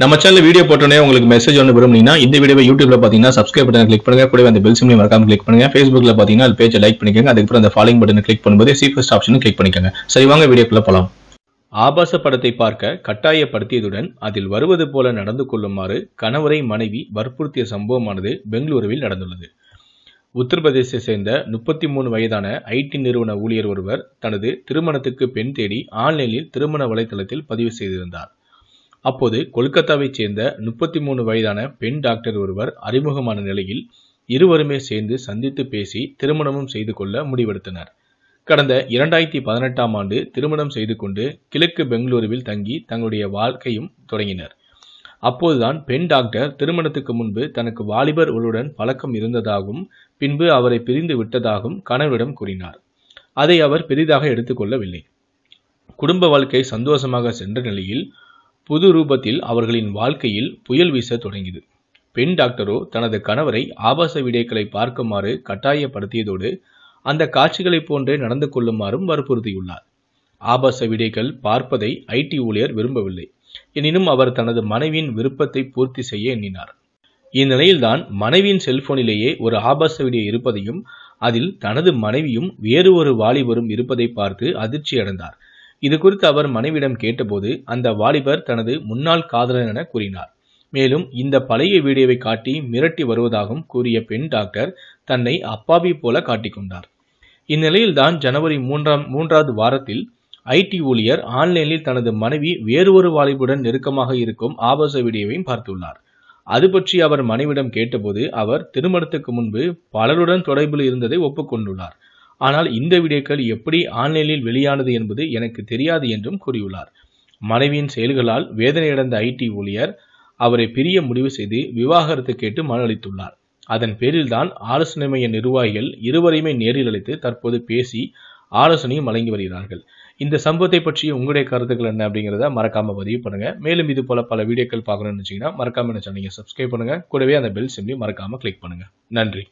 நம்ம channel video போட்டோன்னே உங்களுக்கு மெசேஜ் ஒன்று விரும்புனீங்கன்னா இந்த வீடியோ யூடியூப்ல பார்த்தீங்கன்னா சப்ஸ்கிரைப் பட்டன் கிளிக் பண்ணுங்க கூட அந்த பெல் சிம்லையும் மறக்காம கிளிக் பண்ணுங்க ஃபேஸ்புக்ல பார்த்தீங்கன்னா அது பேஜை லைக் பண்ணிக்கோங்க அதுக்கப்புறம் அந்த ஃபாலோ பட்டன் கிளிக் பண்ணும்போது சீஃபஸ்ட் ஆப்ஷனும் கிளிக் பண்ணிக்கோங்க சரி வாங்க வீடியோக்குள்ள போகலாம் ஆபாச படத்தை பார்க்க கட்டாயப்படுத்தியதுடன் அதில் வருவது போல நடந்து கொள்ளுமாறு கணவரை மனைவி வற்புறுத்திய சம்பவமானது பெங்களூருவில் நடந்துள்ளது உத்தரப்பிரதேசத்தை சேர்ந்த முப்பத்தி மூணு வயதான ஐடி நிறுவன ஊழியர் ஒருவர் தனது திருமணத்துக்கு பெண் தேடி ஆன்லைனில் திருமண வலைதளத்தில் பதிவு செய்திருந்தார் அப்போது கொல்கத்தாவைச் சேர்ந்த முப்பத்தி மூணு வயதான பெண் டாக்டர் ஒருவர் அறிமுகமான நிலையில் இருவருமே சேர்ந்து சந்தித்து பேசி திருமணமும் செய்து கொள்ள முடிவெடுத்தனர் கடந்த இரண்டாயிரத்தி பதினெட்டாம் ஆண்டு திருமணம் செய்து கொண்டு கிழக்கு பெங்களூருவில் தங்கி தங்களுடைய வாழ்க்கையும் தொடங்கினர் அப்போதுதான் பெண் டாக்டர் திருமணத்துக்கு முன்பு தனக்கு வாலிபர் ஒருடன் பழக்கம் இருந்ததாகவும் பின்பு அவரை பிரிந்து விட்டதாகவும் கணவரிடம் கூறினார் அதை அவர் பெரிதாக எடுத்துக்கொள்ளவில்லை குடும்ப வாழ்க்கை சந்தோஷமாக சென்ற நிலையில் புது ரூபத்தில் அவர்களின் வாழ்க்கையில் புயல் வீச தொடங்கியது பெண் டாக்டரோ தனது கணவரை ஆபாச வீடியோக்களை பார்க்குமாறு கட்டாயப்படுத்தியதோடு அந்த காட்சிகளைப் போன்றே நடந்து கொள்ளுமாறும் வற்புறுத்தியுள்ளார் ஆபாச வீடியோக்கள் பார்ப்பதை ஐடி ஊழியர் விரும்பவில்லை எனினும் அவர் தனது மனைவியின் விருப்பத்தை பூர்த்தி செய்ய எண்ணினார் இந்நிலையில்தான் மனைவியின் செல்போனிலேயே ஒரு ஆபாச வீடியோ இருப்பதையும் அதில் தனது மனைவியும் வேறு ஒரு வாலிபரும் இருப்பதை பார்த்து அதிர்ச்சி அடைந்தார் இது குறித்து அவர் மனைவிடம் கேட்டபோது அந்த வாலிபர் தனது முன்னாள் காதலன் என கூறினார் மேலும் இந்த பழைய வீடியோவை காட்டி மிரட்டி வருவதாகவும் கூறிய பெண் டாக்டர் தன்னை அப்பாவி போல காட்டிக்கொண்டார் இந்நிலையில்தான் ஜனவரி மூன்றாம் மூன்றாவது வாரத்தில் ஐடி ஊழியர் ஆன்லைனில் தனது மனைவி வேறு ஒரு வாலிபுடன் நெருக்கமாக இருக்கும் ஆபாச வீடியோவையும் பார்த்துள்ளார் அது பற்றி அவர் மனைவிடம் கேட்டபோது அவர் திருமணத்துக்கு முன்பு பலருடன் தொடர்பில் இருந்ததை ஒப்புக்கொண்டுள்ளார் ஆனால் இந்த வீடியோக்கள் எப்படி ஆன்லைனில் வெளியானது என்பது எனக்கு தெரியாது என்றும் கூறியுள்ளார் மனைவியின் செயல்களால் வேதனையடைந்த ஐடி ஊழியர் அவரை பிரிய முடிவு செய்து விவாகரத்து கேட்டு மனு அளித்துள்ளார் அதன் பேரில்தான் ஆலோசனை மைய நிர்வாகிகள் இருவரையுமே நேரில் அழைத்து தற்போது பேசி ஆலோசனையும் வழங்கி வருகிறார்கள் இந்த சம்பவத்தை பற்றி உங்களுடைய கருத்துக்கள் என்ன அப்படிங்கிறத மறக்காம பதிவு பண்ணுங்க மேலும் இது போல பல வீடியோக்கள் பார்க்கணும்னு நினைச்சீங்கன்னா மறக்காம என்ன சேனலை சப்ஸ்கிரைப் பண்ணுங்க கூடவே அந்த பெல் சிம்லையும் மறக்காம கிளிக் பண்ணுங்க நன்றி